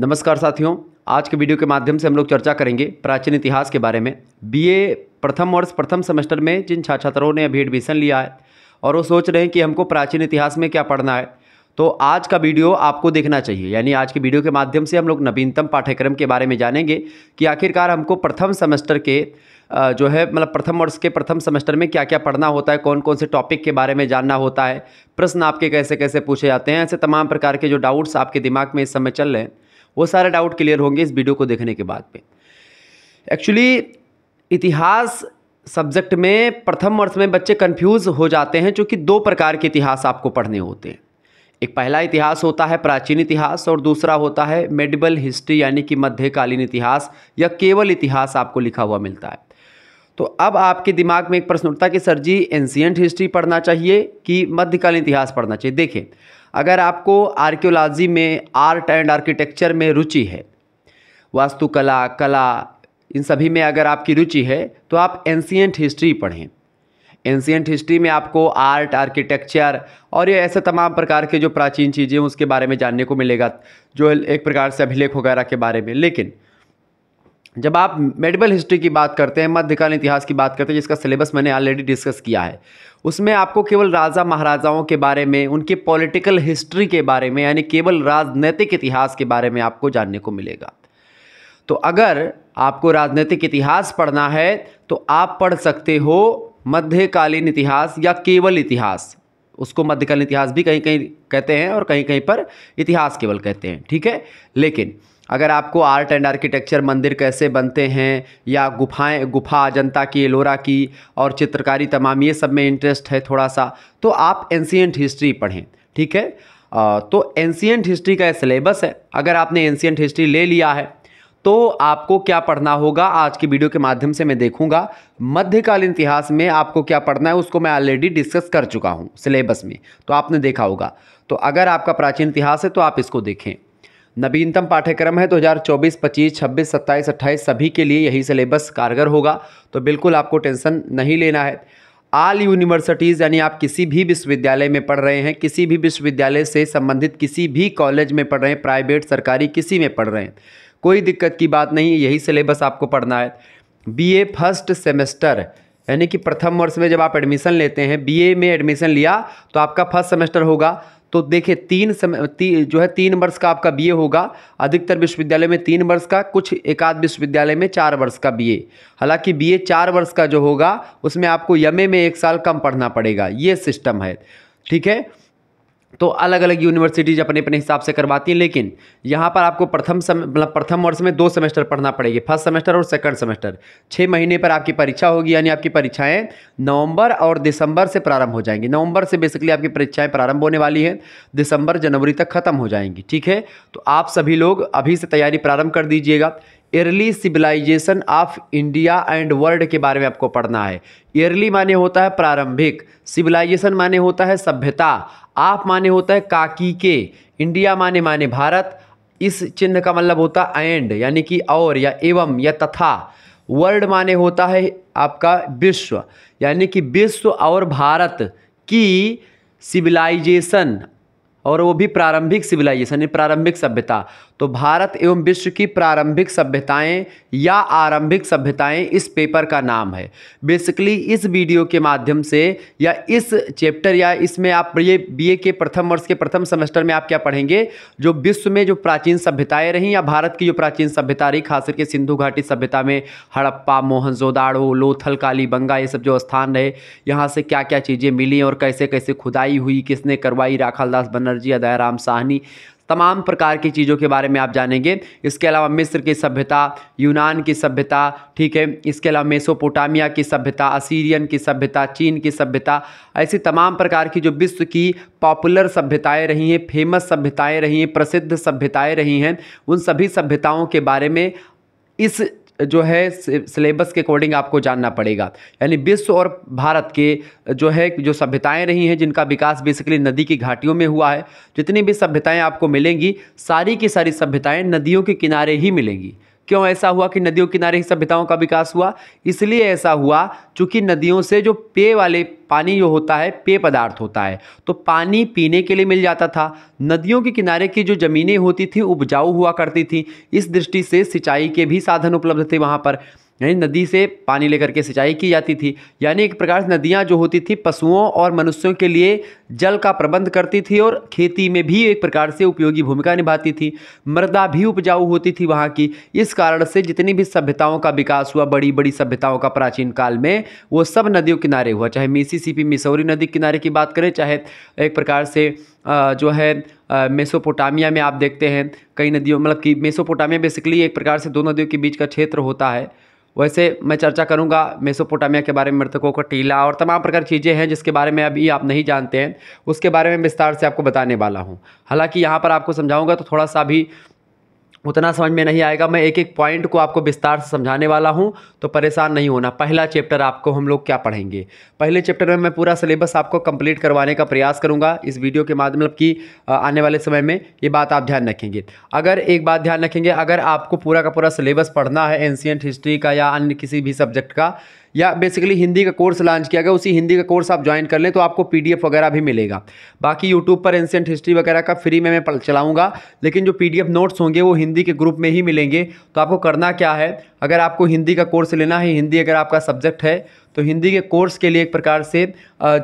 नमस्कार साथियों आज के वीडियो के माध्यम से हम लोग चर्चा करेंगे प्राचीन इतिहास के बारे में बीए प्रथम वर्ष प्रथम सेमेस्टर में जिन छात्र छात्राओं ने अभी एडमिशन लिया है और वो सोच रहे हैं कि हमको प्राचीन इतिहास में क्या पढ़ना है तो आज का वीडियो आपको देखना चाहिए यानी आज के वीडियो के माध्यम से हम लोग नवीनतम पाठ्यक्रम के बारे में जानेंगे कि आखिरकार हमको प्रथम सेमेस्टर के जो है मतलब प्रथम वर्ष के प्रथम सेमेस्टर में क्या क्या पढ़ना होता है कौन कौन से टॉपिक के बारे में जानना होता है प्रश्न आपके कैसे कैसे पूछे जाते हैं ऐसे तमाम प्रकार के जो डाउट्स आपके दिमाग में इस समय चल रहे हैं वो सारे डाउट क्लियर होंगे इस वीडियो को देखने के बाद पे एक्चुअली इतिहास सब्जेक्ट में प्रथम वर्ष में बच्चे कन्फ्यूज़ हो जाते हैं चूँकि दो प्रकार के इतिहास आपको पढ़ने होते हैं एक पहला इतिहास होता है प्राचीन इतिहास और दूसरा होता है मेडिबल हिस्ट्री यानी कि मध्यकालीन इतिहास या केवल इतिहास आपको लिखा हुआ मिलता है तो अब आपके दिमाग में एक प्रश्न उठता है कि सर जी एंशियंट हिस्ट्री पढ़ना चाहिए कि मध्यकालीन इतिहास पढ़ना चाहिए देखें अगर आपको आर्क्योलॉजी में आर्ट एंड आर्किटेक्चर में रुचि है वास्तुकला कला इन सभी में अगर आपकी रुचि है तो आप एंशियंट हिस्ट्री पढ़ें एंशियंट हिस्ट्री में आपको आर्ट आर्किटेक्चर और ये ऐसे तमाम प्रकार के जो प्राचीन चीज़ें उसके बारे में जानने को मिलेगा जो एक प्रकार से अभिलेख वगैरह के बारे में लेकिन जब आप मेडिकल हिस्ट्री की बात करते हैं मध्यकालीन इतिहास की बात करते हैं जिसका सिलेबस मैंने ऑलरेडी डिस्कस किया है उसमें आपको केवल राजा महाराजाओं के बारे में उनके पॉलिटिकल हिस्ट्री के बारे में यानी केवल राजनीतिक इतिहास के बारे में आपको जानने को मिलेगा तो अगर आपको राजनीतिक इतिहास पढ़ना है तो आप पढ़ सकते हो मध्यकालीन इतिहास या केवल इतिहास उसको मध्यकालीन इतिहास भी कहीं कहीं कहते हैं और कहीं कहीं पर इतिहास केवल कहते हैं ठीक है लेकिन अगर आपको आर्ट एंड आर्किटेक्चर मंदिर कैसे बनते हैं या गुफाएं गुफा अजंता की एलोरा की और चित्रकारी तमाम ये सब में इंटरेस्ट है थोड़ा सा तो आप एंशियंट हिस्ट्री पढ़ें ठीक है आ, तो एंशियंट हिस्ट्री का सिलेबस है अगर आपने एंशियंट हिस्ट्री ले लिया है तो आपको क्या पढ़ना होगा आज की वीडियो के माध्यम से मैं देखूंगा मध्यकालीन इतिहास में आपको क्या पढ़ना है उसको मैं ऑलरेडी डिस्कस कर चुका हूं सिलेबस में तो आपने देखा होगा तो अगर आपका प्राचीन इतिहास है तो आप इसको देखें नवीनतम पाठ्यक्रम है 2024, 25, 26, 27, 28 सभी के लिए यही सिलेबस कारगर होगा तो बिल्कुल आपको टेंशन नहीं लेना है आल यूनिवर्सिटीज़ यानी आप किसी भी विश्वविद्यालय में पढ़ रहे हैं किसी भी विश्वविद्यालय से संबंधित किसी भी कॉलेज में पढ़ रहे हैं प्राइवेट सरकारी किसी में पढ़ रहे हैं कोई दिक्कत की बात नहीं यही सिलेबस आपको पढ़ना है बी फर्स्ट सेमेस्टर यानी कि प्रथम वर्ष में जब आप एडमिशन लेते हैं बीए में एडमिशन लिया तो आपका फर्स्ट सेमेस्टर होगा तो देखिए तीन समय ती, जो है तीन वर्ष का आपका बीए होगा अधिकतर विश्वविद्यालय में तीन वर्ष का कुछ एकाध विश्वविद्यालय में चार वर्ष का बीए हालांकि बीए चार वर्ष का जो होगा उसमें आपको यमे में एक साल कम पढ़ना पड़ेगा ये सिस्टम है ठीक है तो अलग अलग यूनिवर्सिटीज़ अपने अपने हिसाब से करवाती हैं लेकिन यहाँ पर आपको प्रथम सम मतलब प्रथम वर्ष में दो सेमेस्टर पढ़ना पड़ेगी फर्स्ट सेमेस्टर और सेकंड सेमेस्टर छः महीने पर आपकी परीक्षा होगी यानी आपकी परीक्षाएं नवंबर और दिसंबर से प्रारंभ हो जाएंगी नवंबर से बेसिकली आपकी परीक्षाएं प्रारंभ होने वाली हैं दिसंबर जनवरी तक खत्म हो जाएंगी ठीक है तो आप सभी लोग अभी से तैयारी प्रारंभ कर दीजिएगा early civilization of India and world के बारे में आपको पढ़ना है अर्ली माने होता है प्रारंभिक सिविलाइजेशन माने होता है सभ्यता आप माने होता है काकी के इंडिया माने माने भारत इस चिन्ह का मतलब होता है एंड यानी कि और या एवं या तथा वर्ल्ड माने होता है आपका विश्व यानी कि विश्व और भारत की सिविलाइजेशन और वो भी प्रारंभिक सिविलाइजेशन यानी प्रारंभिक सभ्यता तो भारत एवं विश्व की प्रारंभिक सभ्यताएं या आरंभिक सभ्यताएं इस पेपर का नाम है बेसिकली इस वीडियो के माध्यम से या इस चैप्टर या इसमें आप ये बीए के प्रथम वर्ष के प्रथम सेमेस्टर में आप क्या पढ़ेंगे जो विश्व में जो प्राचीन सभ्यताएं रहीं या भारत की जो प्राचीन सभ्यता रही खास करके सिंधु घाटी सभ्यता में हड़प्पा मोहनजोदाड़ो लोथल काली बंगा ये सब जो स्थान रहे यहाँ से क्या क्या चीज़ें मिली और कैसे कैसे खुदाई हुई किसने करवाई राखालदास बनर्जी दयाराम साहनी तमाम प्रकार की चीज़ों के बारे में आप जानेंगे इसके अलावा मिस्र की सभ्यता यूनान की सभ्यता ठीक है इसके अलावा मेसोपोटामिया की सभ्यता असीरियन की सभ्यता चीन की सभ्यता ऐसी तमाम प्रकार की जो विश्व की पॉपुलर सभ्यताएँ रही हैं फेमस सभ्यताएँ रही हैं प्रसिद्ध सभ्यताएँ रही हैं उन सभी सभ्यताओं के बारे में इस जो है सिलेबस के अकॉर्डिंग आपको जानना पड़ेगा यानी विश्व और भारत के जो है जो सभ्यताएं रही हैं जिनका विकास बेसिकली नदी की घाटियों में हुआ है जितनी भी सभ्यताएं आपको मिलेंगी सारी की सारी सभ्यताएं नदियों के किनारे ही मिलेंगी क्यों ऐसा हुआ कि नदियों किनारे ही सभ्यताओं का विकास हुआ इसलिए ऐसा हुआ चूँकि नदियों से जो पेय वाले पानी जो होता है पेय पदार्थ होता है तो पानी पीने के लिए मिल जाता था नदियों के किनारे की जो ज़मीनें होती थी उपजाऊ हुआ करती थी इस दृष्टि से सिंचाई के भी साधन उपलब्ध थे वहाँ पर यानी नदी से पानी लेकर के सिंचाई की जाती थी यानी एक प्रकार से नदियाँ जो होती थी पशुओं और मनुष्यों के लिए जल का प्रबंध करती थी और खेती में भी एक प्रकार से उपयोगी भूमिका निभाती थी मृदा भी उपजाऊ होती थी वहाँ की इस कारण से जितनी भी सभ्यताओं का विकास हुआ बड़ी बड़ी सभ्यताओं का प्राचीन काल में वो सब नदियों किनारे हुआ चाहे मिसीसीपी मिसौरी नदी किनारे की बात करें चाहे एक प्रकार से जो है मेसोपोटामिया में आप देखते हैं कई नदियों मतलब कि मेसोपोटामिया बेसिकली एक प्रकार से दो नदियों के बीच का क्षेत्र होता है वैसे मैं चर्चा करूंगा मेसोपोटामिया के बारे में मृतकों का टीला और तमाम प्रकार की चीज़ें हैं जिसके बारे में अभी आप नहीं जानते हैं उसके बारे में विस्तार से आपको बताने वाला हूँ हालाँकि यहाँ पर आपको समझाऊँगा तो थोड़ा सा भी उतना समझ में नहीं आएगा मैं एक एक पॉइंट को आपको विस्तार से समझाने वाला हूँ तो परेशान नहीं होना पहला चैप्टर आपको हम लोग क्या पढ़ेंगे पहले चैप्टर में मैं पूरा सिलेबस आपको कंप्लीट करवाने का प्रयास करूँगा इस वीडियो के माध्यम मतलब कि आने वाले समय में ये बात आप ध्यान रखेंगे अगर एक बात ध्यान रखेंगे अगर आपको पूरा का पूरा सिलेबस पढ़ना है एनशियंट हिस्ट्री का या अन्य किसी भी सब्जेक्ट का या बेसिकली हिंदी का कोर्स लॉन्च किया गया उसी हिंदी का कोर्स आप ज्वाइन कर लें तो आपको पी वगैरह भी मिलेगा बाकी यूट्यूब पर एंसेंट हिस्ट्री वगैरह का फ्री में मैं चलाऊँगा लेकिन जो पी नोट्स होंगे वो हिंदी के ग्रुप में ही मिलेंगे तो आपको करना क्या है अगर आपको हिंदी का कोर्स लेना है हिंदी अगर आपका सब्जेक्ट है तो हिंदी के कोर्स के लिए एक प्रकार से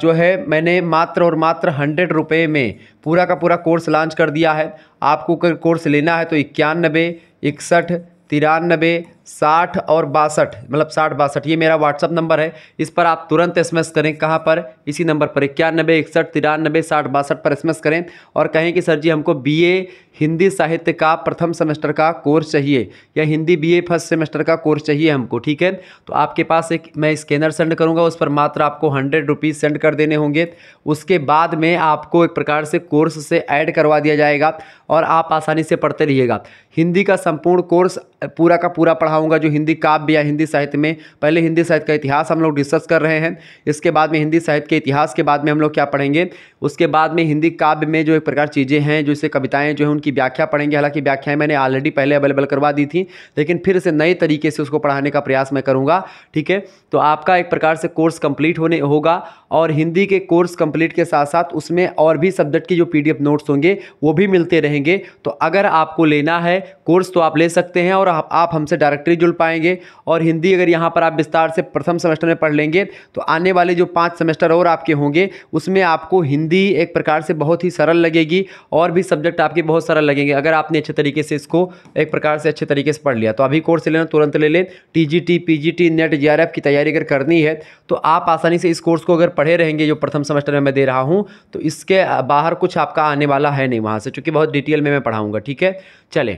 जो है मैंने मात्र और मात्र हंड्रेड रुपये में पूरा का पूरा कोर्स लॉन्च कर दिया है आपको कोर्स लेना है तो इक्यानबे इकसठ तिरानबे साठ और बासठ मतलब साठ बासठ ये मेरा व्हाट्सअप नंबर है इस पर आप तुरंत एस करें कहाँ पर इसी नंबर पर इक्यानबे इकसठ तिरानबे साठ बासठ पर एस करें और कहें कि सर जी हमको बीए हिंदी साहित्य का प्रथम सेमेस्टर का कोर्स चाहिए या हिंदी बीए फर्स्ट सेमेस्टर का कोर्स चाहिए हमको ठीक है तो आपके पास एक मैं स्कैनर सेंड करूँगा उस पर मात्र आपको हंड्रेड रुपीज़ सेंड कर देने होंगे उसके बाद में आपको एक प्रकार से कोर्स से ऐड करवा दिया जाएगा और आप आसानी से पढ़ते रहिएगा हिंदी का संपूर्ण कोर्स पूरा का पूरा पढ़ा चाहूँगा जो हिंदी काव्य या हिंदी साहित्य में पहले हिंदी साहित्य का इतिहास हम लोग डिस्कस कर रहे हैं इसके बाद में हिंदी साहित्य के इतिहास के बाद में हम लोग क्या पढ़ेंगे उसके बाद में हिंदी काव्य में जो एक प्रकार चीज़ें हैं जो इसे कविताएँ जो है उनकी व्याख्या पढ़ेंगे हालांकि व्याख्याएँ मैंने ऑलरेडी पहले अवेलेबल करवा दी थी लेकिन फिर से नए तरीके से उसको पढ़ाने का प्रयास मैं करूँगा ठीक है तो आपका एक प्रकार से कोर्स कम्प्लीट होने होगा और हिंदी के कोर्स कम्प्लीट के साथ साथ उसमें और भी सब्जेक्ट के जो पी नोट्स होंगे वो भी मिलते रहेंगे तो अगर आपको लेना है कोर्स तो आप ले सकते हैं और आप, आप हमसे डायरेक्टली जुड़ पाएंगे और हिंदी अगर यहाँ पर आप विस्तार से प्रथम सेमेस्टर में पढ़ लेंगे तो आने वाले जो पाँच सेमेस्टर और आपके होंगे उसमें आपको हिंदी हिंदी एक प्रकार से बहुत ही सरल लगेगी और भी सब्जेक्ट आपके बहुत सरल लगेंगे अगर आपने अच्छे तरीके से इसको एक प्रकार से अच्छे तरीके से पढ़ लिया तो अभी कोर्स लेना तुरंत ले लें T G T P G T NET J R F की तैयारी अगर करनी है तो आप आसानी से इस कोर्स को अगर पढ़े रहेंगे जो प्रथम सेमेस्टर में मैं दे रहा हूँ तो इसके बाहर कुछ आपका आने वाला है नहीं वहाँ से चूँकि बहुत डिटेल में मैं पढ़ाऊँगा ठीक है चलें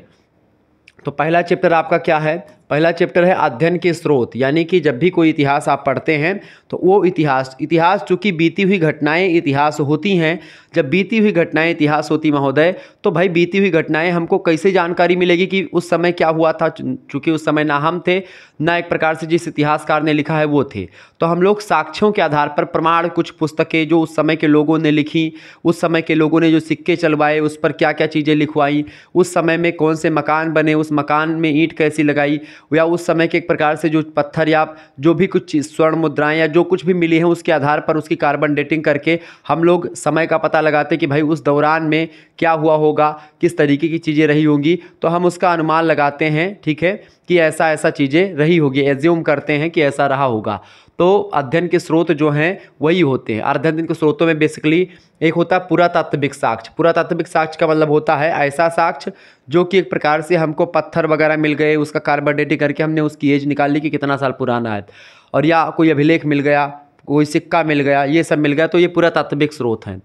तो पहला चैप्टर आपका क्या है पहला चैप्टर है अध्ययन के स्रोत यानी कि जब भी कोई इतिहास आप पढ़ते हैं तो वो इतिहास इतिहास चूँकि बीती हुई घटनाएं इतिहास होती हैं जब बीती हुई घटनाएं इतिहास होती महोदय तो भाई बीती हुई घटनाएं हमको कैसे जानकारी मिलेगी कि उस समय क्या हुआ था चूँकि उस समय ना हम थे ना एक प्रकार से जिस इतिहासकार ने लिखा है वो थे तो हम लोग साक्ष्यों के आधार पर प्रमाण कुछ पुस्तकें जो उस समय के लोगों ने लिखी उस समय के लोगों ने जो सिक्के चलवाए उस पर क्या क्या चीज़ें लिखवाई उस समय में कौन से मकान बने उस मकान में ईंट कैसी लगाई या उस समय के एक प्रकार से जो पत्थर या जो भी कुछ स्वर्ण मुद्राएं या जो कुछ भी मिली हैं उसके आधार पर उसकी कार्बन डेटिंग करके हम लोग समय का पता लगाते कि भाई उस दौरान में क्या हुआ होगा किस तरीके की चीज़ें रही होंगी तो हम उसका अनुमान लगाते हैं ठीक है कि ऐसा ऐसा चीज़ें रही होगी एज्यूम करते हैं कि ऐसा रहा होगा तो अध्ययन के स्रोत जो हैं वही होते हैं अध्ययन के स्रोतों में बेसिकली एक होता है पुरातात्विक साक्ष्य पुरातात्विक साक्ष्य का मतलब होता है ऐसा साक्ष्य जो कि एक प्रकार से हमको पत्थर वगैरह मिल गए उसका डेटिंग करके हमने उसकी एज निकाली कि कितना साल पुराना है और या कोई अभिलेख मिल गया कोई सिक्का मिल गया ये सब मिल गया तो ये पुरातात्विक स्रोत हैं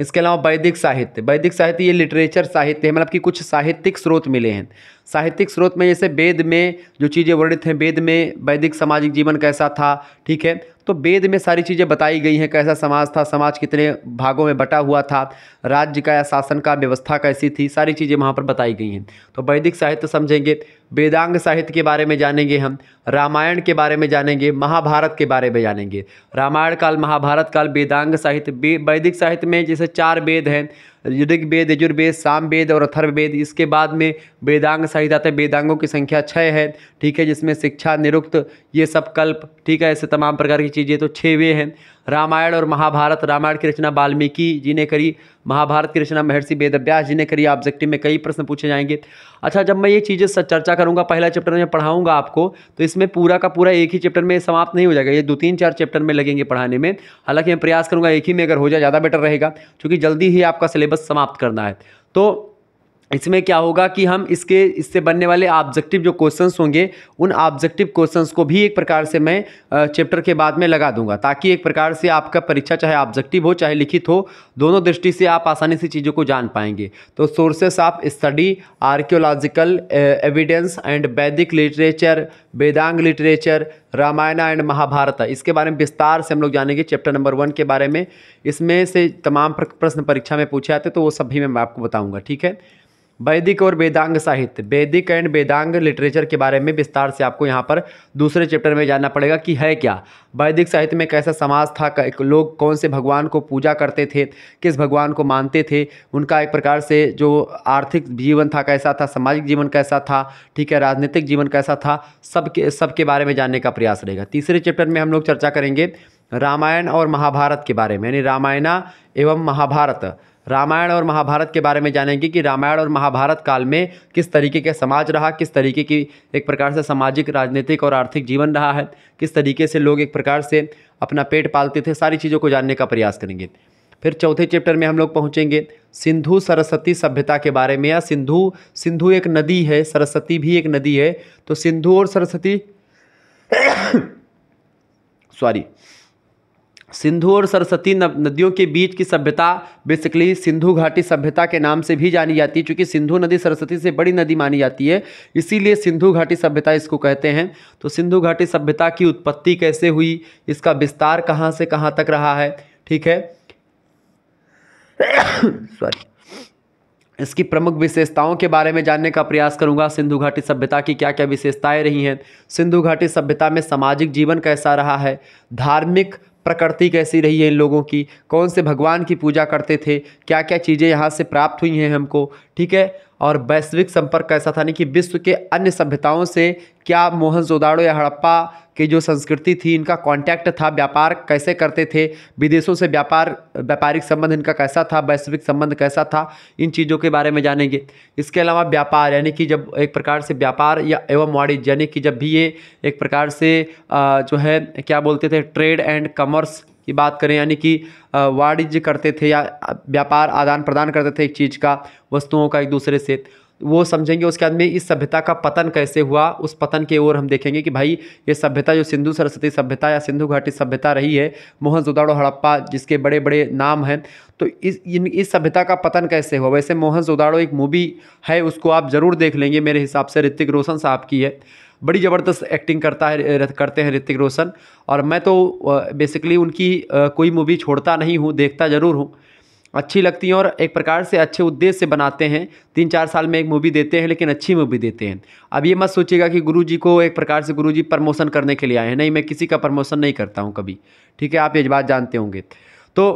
इसके अलावा वैदिक साहित्य वैदिक साहित्य ये लिटरेचर साहित्य है मतलब कि कुछ साहित्यिक स्रोत मिले हैं साहित्यिक स्रोत में जैसे वेद में जो चीज़ें वर्णित हैं वेद में वैदिक सामाजिक जीवन कैसा था ठीक है तो वेद में सारी चीज़ें बताई गई हैं कैसा समाज था समाज कितने भागों में बटा हुआ था राज्य का या शासन का व्यवस्था कैसी थी सारी चीज़ें वहाँ पर बताई गई हैं तो वैदिक साहित्य समझेंगे वेदांग साहित्य के बारे में जानेंगे हम रामायण के बारे में जानेंगे महाभारत के बारे में जानेंगे रामायण काल महाभारत काल वेदांग साहित्य वैदिक साहित्य में जैसे चार वेद हैं वेद यजुर्वेद सामवेद और अथर्ववेद इसके बाद में वेदांग सहित आते वेदांगों की संख्या छः है ठीक है जिसमें शिक्षा निरुक्त ये सब कल्प ठीक है ऐसे तमाम प्रकार की चीज़ें तो छः वे हैं रामायण और महाभारत रामायण की रचना वाल्मीकि जी ने करी महाभारत की रचना महर्षि वेदव्यास जी ने करी ऑब्जेक्टिव में कई प्रश्न पूछे जाएंगे अच्छा जब मैं ये चीज़ें चर्चा करूँगा पहला चैप्टर में पढ़ाऊँगा आपको तो इसमें पूरा का पूरा एक ही चैप्टर में समाप्त नहीं हो जाएगा ये दो तीन चार चैप्टर में लगेंगे पढ़ाने में हालाँकि मैं प्रयास करूँगा एक ही में अगर हो जाए ज़्यादा बेटर रहेगा क्योंकि जल्दी ही आपका सिलेबस समाप्त करना है तो इसमें क्या होगा कि हम इसके इससे बनने वाले ऑब्जेक्टिव जो क्वेश्चंस होंगे उन ऑब्जेक्टिव क्वेश्चंस को भी एक प्रकार से मैं चैप्टर के बाद में लगा दूंगा ताकि एक प्रकार से आपका परीक्षा चाहे ऑब्जेक्टिव हो चाहे लिखित हो दोनों दृष्टि से आप आसानी से चीज़ों को जान पाएंगे तो sources of study archaeological evidence and Vedic literature Vedanga literature Ramayana and Mahabharata इसके बारे में विस्तार से हम लोग जानेंगे चैप्टर नंबर वन के बारे में इसमें से तमाम प्रश्न परीक्षा में पूछे जाते तो वो सभी मैं आपको बताऊँगा ठीक है वैदिक और वेदांग साहित्य वैदिक एंड वेदांग लिटरेचर के बारे में विस्तार से आपको यहाँ पर दूसरे चैप्टर में जानना पड़ेगा कि है क्या वैदिक साहित्य में कैसा समाज था लोग कौन से भगवान को पूजा करते थे किस भगवान को मानते थे उनका एक प्रकार से जो आर्थिक जीवन था कैसा था सामाजिक जीवन कैसा था ठीक है राजनीतिक जीवन कैसा था सबके सबके बारे में जानने का प्रयास रहेगा तीसरे चैप्टर में हम लोग चर्चा करेंगे रामायण और महाभारत के बारे में यानी रामायणा एवं महाभारत रामायण और महाभारत के बारे में जानेंगे कि रामायण और महाभारत काल में किस तरीके का समाज रहा किस तरीके की एक प्रकार से सामाजिक राजनीतिक और आर्थिक जीवन रहा है किस तरीके से लोग एक प्रकार से अपना पेट पालते थे सारी चीज़ों को जानने का प्रयास करेंगे फिर चौथे चैप्टर में हम लोग पहुँचेंगे सिंधु सरस्वती सभ्यता के बारे में या सिंधु सिंधु एक नदी है सरस्वती भी एक नदी है तो सिंधु और सरस्वती सॉरी सिंधु और सरस्वती नदियों के बीच की सभ्यता बेसिकली सिंधु घाटी सभ्यता के नाम से भी जानी जाती है चूँकि सिंधु नदी सरस्वती से बड़ी नदी मानी जाती है इसीलिए सिंधु घाटी सभ्यता इसको कहते हैं तो सिंधु घाटी सभ्यता की उत्पत्ति कैसे हुई इसका विस्तार कहाँ से कहाँ तक रहा है ठीक है सॉरी इसकी प्रमुख विशेषताओं के बारे में जानने का प्रयास करूंगा सिंधु घाटी सभ्यता की क्या क्या विशेषताएं रही हैं सिंधु घाटी सभ्यता में सामाजिक जीवन कैसा रहा है धार्मिक प्रकृति कैसी रही है इन लोगों की कौन से भगवान की पूजा करते थे क्या क्या चीज़ें यहाँ से प्राप्त हुई हैं हमको ठीक है और वैश्विक संपर्क कैसा था यानी कि विश्व के अन्य सभ्यताओं से क्या मोहनजोदाड़ो या हड़प्पा की जो संस्कृति थी इनका कांटेक्ट था व्यापार कैसे करते थे विदेशों से व्यापार व्यापारिक संबंध इनका कैसा था वैश्विक संबंध कैसा था इन चीज़ों के बारे में जानेंगे इसके अलावा व्यापार यानी कि जब एक प्रकार से व्यापार या एवं वाणिज्य यानी कि जब भी ये एक प्रकार से जो है क्या बोलते थे ट्रेड एंड कॉमर्स की बात करें यानी कि वाणिज्य करते थे या व्यापार आदान प्रदान करते थे एक चीज़ का वस्तुओं का एक दूसरे से वो समझेंगे उसके बाद में इस सभ्यता का पतन कैसे हुआ उस पतन की ओर हम देखेंगे कि भाई ये सभ्यता जो सिंधु सरस्वती सभ्यता या सिंधु घाटी सभ्यता रही है मोहनजोदाड़ो हड़प्पा जिसके बड़े बड़े नाम हैं तो इस इन इस सभ्यता का पतन कैसे हुआ वैसे मोहनजोदाड़ो एक मूवी है उसको आप ज़रूर देख लेंगे मेरे हिसाब से ऋतिक रोशन साहब की है बड़ी ज़बरदस्त एक्टिंग करता है करते हैं ऋतिक रोशन और मैं तो बेसिकली उनकी कोई मूवी छोड़ता नहीं हूँ देखता ज़रूर हूँ अच्छी लगती हैं और एक प्रकार से अच्छे उद्देश्य से बनाते हैं तीन चार साल में एक मूवी देते हैं लेकिन अच्छी मूवी देते हैं अब ये मत सोचिएगा कि गुरुजी को एक प्रकार से गुरुजी प्रमोशन करने के लिए आए हैं नहीं मैं किसी का प्रमोशन नहीं करता हूँ कभी ठीक है आप ये बात जानते होंगे तो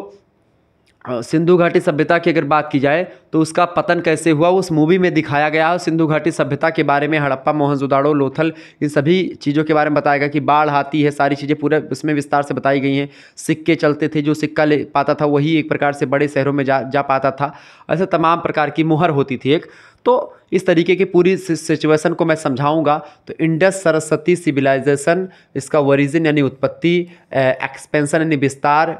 सिंधु घाटी सभ्यता की अगर बात की जाए तो उसका पतन कैसे हुआ उस मूवी में दिखाया गया है सिंधु घाटी सभ्यता के बारे में हड़प्पा मोहनजोदाड़ो लोथल इन सभी चीज़ों के बारे में बताया गया कि बाढ़ आती है सारी चीज़ें पूरे उसमें विस्तार से बताई गई हैं सिक्के चलते थे जो सिक्का ले पाता था वही एक प्रकार से बड़े शहरों में जा जा पाता था ऐसे तमाम प्रकार की मुहर होती थी एक तो इस तरीके की पूरी सिचुएशन को मैं समझाऊंगा तो इंडस सरस्वती सिविलाइजेशन इसका ओरिजिन यानी उत्पत्ति एक्सपेंशन यानी विस्तार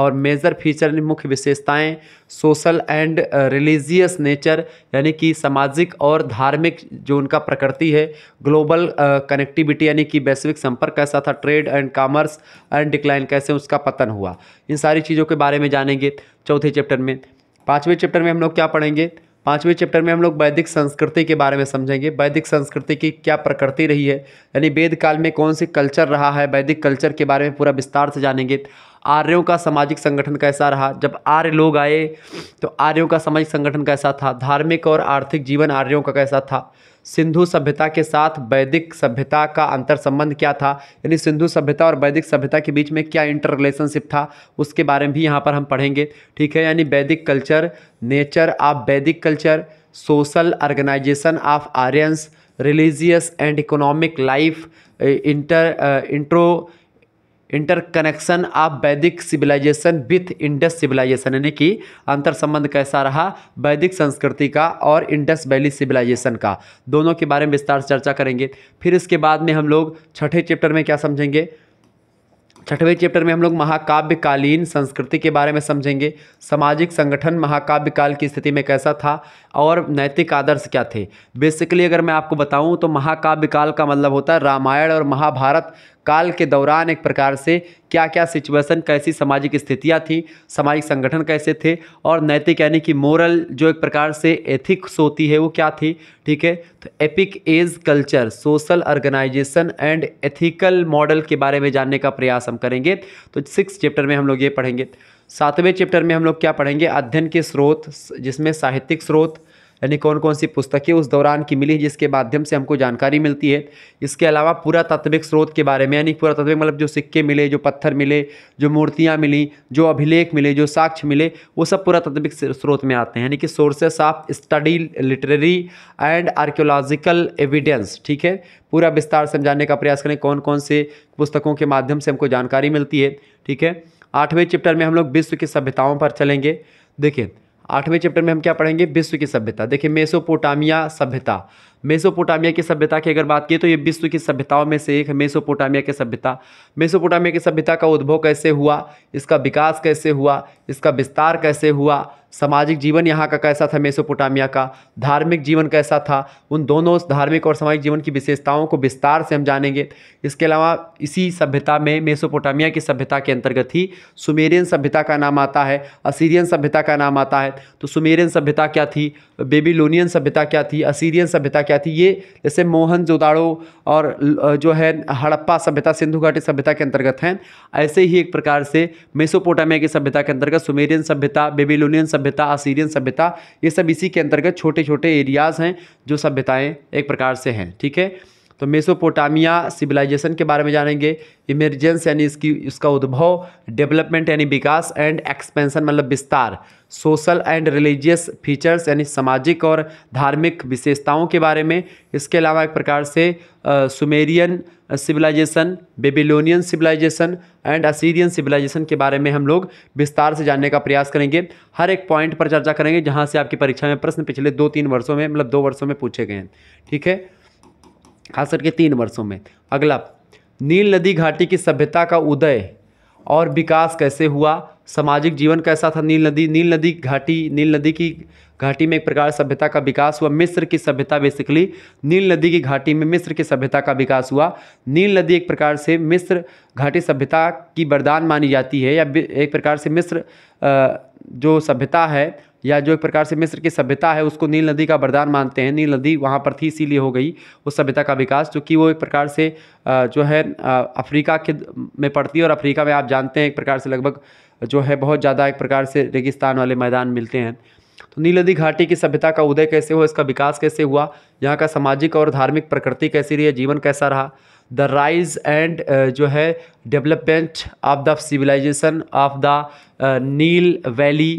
और मेजर फीचर यानी मुख्य विशेषताएं सोशल एंड रिलीजियस नेचर यानी कि सामाजिक और धार्मिक जो उनका प्रकृति है ग्लोबल कनेक्टिविटी यानी कि वैश्विक संपर्क कैसा था trade and commerce and decline कैसे उसका पतन हुआ इन सारी चीज़ों के बारे में जानेंगे चौथे चैप्टर में पाँचवें चैप्टर में हम लोग क्या पढ़ेंगे पाँचवें चैप्टर में हम लोग वैदिक संस्कृति के बारे में समझेंगे वैदिक संस्कृति की क्या प्रकृति रही है यानी वेद काल में कौन सी कल्चर रहा है वैदिक कल्चर के बारे में पूरा विस्तार से जानेंगे आर्यों का सामाजिक संगठन कैसा रहा जब आर्य लोग आए तो आर्यों का सामाजिक संगठन कैसा था धार्मिक और आर्थिक जीवन आर्यों का कैसा था सिंधु सभ्यता के साथ वैदिक सभ्यता का अंतर संबंध क्या था यानी सिंधु सभ्यता और वैदिक सभ्यता के बीच में क्या इंटर रिलेशनशिप था उसके बारे में भी यहाँ पर हम पढ़ेंगे ठीक है यानी Vedic culture nature of Vedic culture social organization of Aryans religious and economic life inter intro interconnection of Vedic civilization with Indus civilization यानी कि अंतर संबंध कैसा रहा वैदिक संस्कृति का और इंडस वैली सिविलाइजेशन का दोनों के बारे में विस्तार से चर्चा करेंगे फिर इसके बाद में हम लोग छठे चैप्टर में क्या समझेंगे छठवें चैप्टर में हम लोग महाकाव्यकालीन संस्कृति के बारे में समझेंगे सामाजिक संगठन महाकाव्य काल की स्थिति में कैसा था और नैतिक आदर्श क्या थे बेसिकली अगर मैं आपको बताऊं तो महाकाव्य काल का मतलब होता है रामायण और महाभारत काल के दौरान एक प्रकार से क्या क्या सिचुएशन कैसी सामाजिक स्थितियाँ थी सामाजिक संगठन कैसे थे और नैतिक यानी कि मोरल जो एक प्रकार से एथिक्स होती है वो क्या थी ठीक है तो epic age culture social organization and ethical model के बारे में जानने का प्रयास हम करेंगे तो सिक्स चैप्टर में हम लोग ये पढ़ेंगे सातवें चैप्टर में हम लोग क्या पढ़ेंगे अध्ययन के स्रोत जिसमें साहित्यिक स्रोत यानी कौन कौन सी पुस्तकें उस दौरान की मिली जिसके माध्यम से हमको जानकारी मिलती है इसके अलावा तत्विक स्रोत के बारे में यानी तत्विक मतलब जो सिक्के मिले जो पत्थर मिले जो मूर्तियाँ मिली जो अभिलेख मिले जो साक्ष्य मिले वो सब तत्विक स्रोत में आते हैं यानी कि sources of study literary and archaeological evidence ठीक है पूरा विस्तार समझाने का प्रयास करें कौन कौन से पुस्तकों के माध्यम से हमको जानकारी मिलती है ठीक है आठवें चैप्टर में हम लोग विश्व की सभ्यताओं पर चलेंगे देखिए आठवें चैप्टर में हम क्या पढ़ेंगे विश्व की सभ्यता देखिए मेसोपोटामिया सभ्यता मेसोपोटामिया की सभ्यता की अगर बात की तो ये विश्व की सभ्यताओं में से एक है मेसोपोटामिया की सभ्यता मेसोपोटामिया की सभ्यता का उद्भव कैसे हुआ इसका विकास कैसे हुआ इसका विस्तार कैसे हुआ सामाजिक जीवन यहाँ का कैसा था मेसोपोटामिया का धार्मिक जीवन कैसा था उन दोनों धार्मिक और सामाजिक जीवन की विशेषताओं को विस्तार से हम जानेंगे इसके अलावा इसी सभ्यता में मेसोपोटामिया की सभ्यता के अंतर्गत ही सुमेरियन सभ्यता का नाम आता है असीरियन सभ्यता का नाम आता है तो सुमेरियन सभ्यता क्या थी बेबीलोनियन सभ्यता क्या थी असीरियन सभ्यता क्या क्या थी ये जैसे मोहन जोदाड़ो और जो है हड़प्पा सभ्यता सिंधु घाटी सभ्यता के अंतर्गत हैं ऐसे ही एक प्रकार से मेसोपोटामिया की सभ्यता के अंतर्गत सुमेरियन सभ्यता बेबीलोनियन सभ्यता असीरियन सभ्यता ये सब इसी के अंतर्गत छोटे छोटे एरियाज़ हैं जो सभ्यताएँ एक प्रकार से हैं ठीक है तो मेसोपोटामिया सिविलाइजेशन के बारे में जानेंगे इमरजेंस यानी इसकी इसका उद्भव डेवलपमेंट यानी विकास एंड एक्सपेंशन मतलब विस्तार सोशल एंड रिलीजियस फीचर्स यानी सामाजिक और धार्मिक विशेषताओं के बारे में इसके अलावा एक प्रकार से Sumerian civilization Babylonian civilization and Assyrian civilization के बारे में हम लोग विस्तार से जानने का प्रयास करेंगे हर एक पॉइंट पर चर्चा करेंगे जहाँ से आपकी परीक्षा में प्रश्न पिछले दो तीन वर्षों में मतलब दो वर्षों में पूछे गए हैं ठीक है खास करके तीन वर्षों में अगला नील नदी घाटी की सभ्यता का उदय और विकास कैसे हुआ सामाजिक जीवन कैसा था नील नदी नील नदी घाटी नील नदी की घाटी में एक प्रकार सभ्यता का विकास हुआ मिस्र की सभ्यता बेसिकली नील नदी की घाटी में मिस्र की सभ्यता का विकास हुआ नील नदी एक प्रकार से मिस्र घाटी सभ्यता की वरदान मानी जाती है या एक प्रकार से मिस्र जो सभ्यता है या जो एक प्रकार से मिस्र की सभ्यता है उसको नील नदी का वरदान मानते हैं नील नदी वहाँ पर थी इसीलिए हो गई उस सभ्यता का विकास जो कि वो एक प्रकार से जो है अफ्रीका के में पड़ती है और अफ्रीका में आप जानते हैं एक प्रकार से लगभग जो है बहुत ज़्यादा एक प्रकार से रेगिस्तान वाले मैदान मिलते हैं तो नील नदी घाटी की सभ्यता का उदय कैसे हुआ इसका विकास कैसे हुआ यहाँ का सामाजिक और धार्मिक प्रकृति कैसी रही है जीवन कैसा रहा द राइज एंड जो है development of the civilization of the Nile valley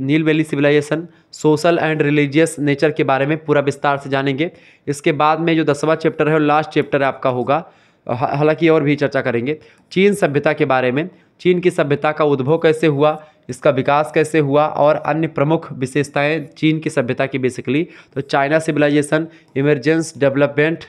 Nile valley civilization social and religious nature के बारे में पूरा विस्तार से जानेंगे इसके बाद में जो दसवां चैप्टर है और लास्ट चैप्टर आपका होगा हालांकि और भी चर्चा करेंगे चीन सभ्यता के बारे में चीन की सभ्यता का उद्भव कैसे हुआ इसका विकास कैसे हुआ और अन्य प्रमुख विशेषताएँ चीन की सभ्यता की बेसिकली तो चाइना सिविलाइजेशन इमरजेंस डेवलपमेंट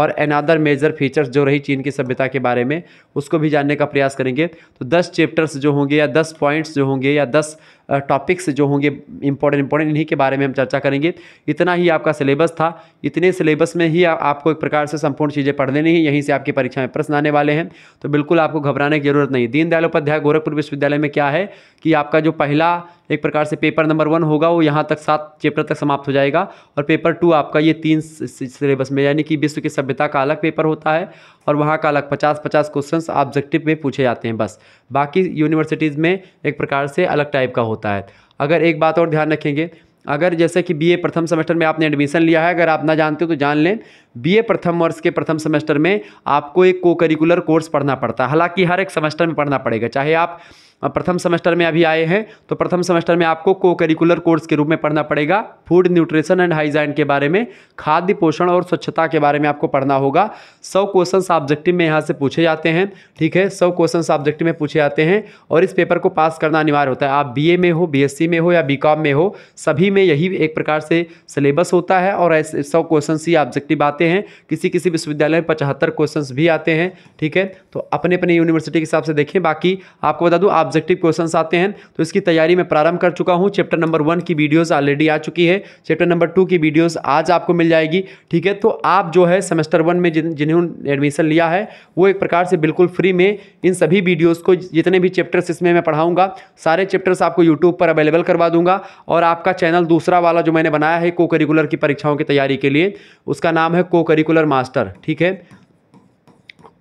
और अनादर मेजर फीचर्स जो रही चीन की सभ्यता के बारे में उसको भी जानने का प्रयास करेंगे तो दस चैप्टर्स जो होंगे या दस पॉइंट्स जो होंगे या दस टॉपिक्स जो होंगे इंपॉर्टेंट इंपॉर्टेंट इन्हीं के बारे में हम चर्चा करेंगे इतना ही आपका सिलेबस था इतने सिलेबस में ही आ, आपको एक प्रकार से संपूर्ण चीज़ें पढ़ नहीं है यहीं से आपकी परीक्षा में प्रश्न आने वाले हैं तो बिल्कुल आपको घबराने की जरूरत नहीं दीनदयाल उपाध्याय गोरखपुर विश्वविद्यालय में क्या है कि आपका जो पहला एक प्रकार से पेपर नंबर वन होगा वो यहाँ तक सात चैप्टर तक समाप्त हो जाएगा और पेपर टू आपका ये तीन सिलेबस में यानी कि विश्व की सभ्यता का अलग पेपर होता है और वहाँ का अलग पचास पचास क्वेश्चंस ऑब्जेक्टिव में पूछे जाते हैं बस बाकी यूनिवर्सिटीज़ में एक प्रकार से अलग टाइप का होता है अगर एक बात और ध्यान रखेंगे अगर जैसे कि बीए प्रथम सेमेस्टर में आपने एडमिशन लिया है अगर आप ना जानते हो तो जान लें बीए प्रथम वर्ष के प्रथम सेमेस्टर में आपको एक को करिकुलर कोर्स पढ़ना पड़ता है हालांकि हर एक सेमेस्टर में पढ़ना पड़ेगा चाहे आप प्रथम सेमेस्टर में अभी आए हैं तो प्रथम सेमेस्टर में आपको को करिकुलर कोर्स के रूप में पढ़ना पड़ेगा फूड न्यूट्रिशन एंड हाइजाइन के बारे में खाद्य पोषण और स्वच्छता के बारे में आपको पढ़ना होगा सौ क्वेश्चन ऑब्जेक्टिव में यहाँ से पूछे जाते हैं ठीक है सौ क्वेश्चन ऑब्जेक्टिव में पूछे जाते हैं और इस पेपर को पास करना अनिवार्य होता है आप बी में हो बी में हो या बी में हो सभी में यही एक प्रकार से सिलेबस होता है और ऐसे सौ क्वेश्चन ही ऑब्जेक्टिव आते हैं किसी किसी विश्वविद्यालय में पचहत्तर क्वेश्चन भी आते हैं ठीक है तो अपने अपने यूनिवर्सिटी के हिसाब से देखें बाकी आपको बता दूँ आप ऑब्जेक्टिव क्वेश्चन आते हैं तो इसकी तैयारी मैं प्रारंभ कर चुका हूँ चैप्टर नंबर वन की वीडियोज़ ऑलरेडी आ चुकी है चैप्टर नंबर टू की वीडियोज़ आज आपको मिल जाएगी ठीक है तो आप जो है सेमेस्टर वन में जिन्होंने एडमिशन लिया है वो एक प्रकार से बिल्कुल फ्री में इन सभी वीडियोज़ को जितने भी चैप्टर्स इसमें मैं पढ़ाऊंगा सारे चैप्टर्स आपको यूट्यूब पर अवेलेबल करवा दूंगा और आपका चैनल दूसरा वाला जो मैंने बनाया है को करिकुलर की परीक्षाओं की तैयारी के लिए उसका नाम है को करिकुलर मास्टर ठीक है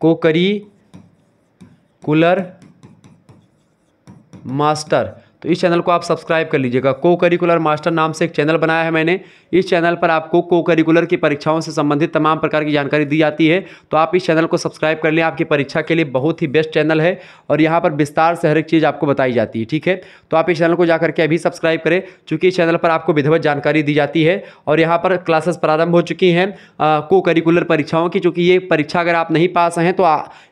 को करिकुलर मास्टर तो इस चैनल को आप सब्सक्राइब कर लीजिएगा को करिकुलर मास्टर नाम से एक चैनल बनाया है मैंने इस चैनल पर आपको को करिकुलर की परीक्षाओं से संबंधित तमाम प्रकार की जानकारी दी जाती है तो आप इस चैनल को सब्सक्राइब कर लें आपकी परीक्षा के लिए बहुत ही बेस्ट चैनल है और यहाँ पर विस्तार से हर एक चीज़ आपको बताई जाती है ठीक है तो आप इस चैनल को जा करके अभी सब्सक्राइब करें चूँकि इस चैनल पर आपको विधिवत जानकारी दी जाती है और यहाँ पर क्लासेस प्रारंभ हो चुकी हैं को करिकुलर परीक्षाओं की चूँकि ये परीक्षा अगर आप नहीं पास हैं तो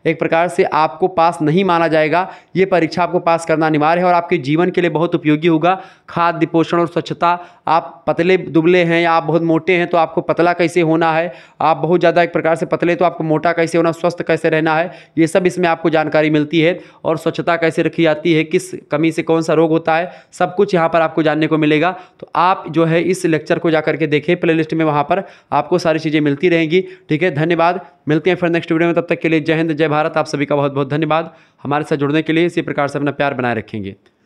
एक प्रकार से आपको पास नहीं माना जाएगा ये परीक्षा आपको पास करना अनिवार्य है और आपके जीवन के के लिए बहुत उपयोगी होगा खाद्य पोषण और स्वच्छता आप पतले दुबले हैं या आप बहुत मोटे हैं तो आपको पतला कैसे होना है आप बहुत ज़्यादा एक प्रकार से पतले तो आपको मोटा कैसे होना स्वस्थ कैसे रहना है ये सब इसमें आपको जानकारी मिलती है और स्वच्छता कैसे रखी जाती है किस कमी से कौन सा रोग होता है सब कुछ यहाँ पर आपको जानने को मिलेगा तो आप जो है इस लेक्चर को जा करके देखें प्लेलिस्ट में वहाँ पर आपको सारी चीज़ें मिलती रहेंगी ठीक है धन्यवाद मिलते हैं फिर नेक्स्ट वीडियो में तब तक के लिए जय हिंद जय भारत आप सभी का बहुत बहुत धन्यवाद हमारे साथ जुड़ने के लिए इसी प्रकार से अपना प्यार बनाए रखेंगे